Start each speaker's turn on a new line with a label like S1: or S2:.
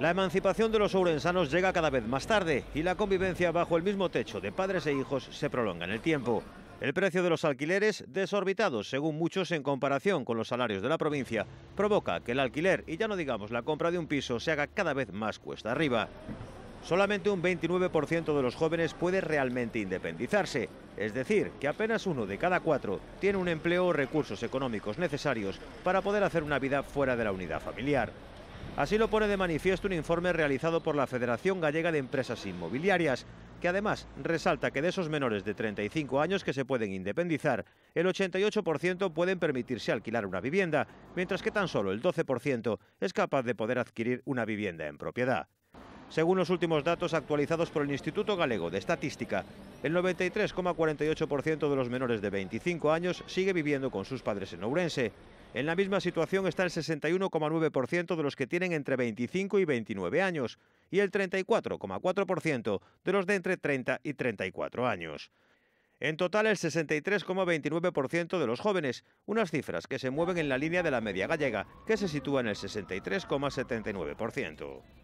S1: La emancipación de los ourensanos llega cada vez más tarde y la convivencia bajo el mismo techo de padres e hijos se prolonga en el tiempo. El precio de los alquileres, desorbitados según muchos en comparación con los salarios de la provincia, provoca que el alquiler y ya no digamos la compra de un piso se haga cada vez más cuesta arriba. Solamente un 29% de los jóvenes puede realmente independizarse, es decir, que apenas uno de cada cuatro tiene un empleo o recursos económicos necesarios para poder hacer una vida fuera de la unidad familiar. Así lo pone de manifiesto un informe realizado por la Federación Gallega de Empresas Inmobiliarias, que además resalta que de esos menores de 35 años que se pueden independizar, el 88% pueden permitirse alquilar una vivienda, mientras que tan solo el 12% es capaz de poder adquirir una vivienda en propiedad. Según los últimos datos actualizados por el Instituto Galego de Estadística, el 93,48% de los menores de 25 años sigue viviendo con sus padres en Ourense en la misma situación está el 61,9% de los que tienen entre 25 y 29 años y el 34,4% de los de entre 30 y 34 años. En total, el 63,29% de los jóvenes, unas cifras que se mueven en la línea de la media gallega, que se sitúa en el 63,79%.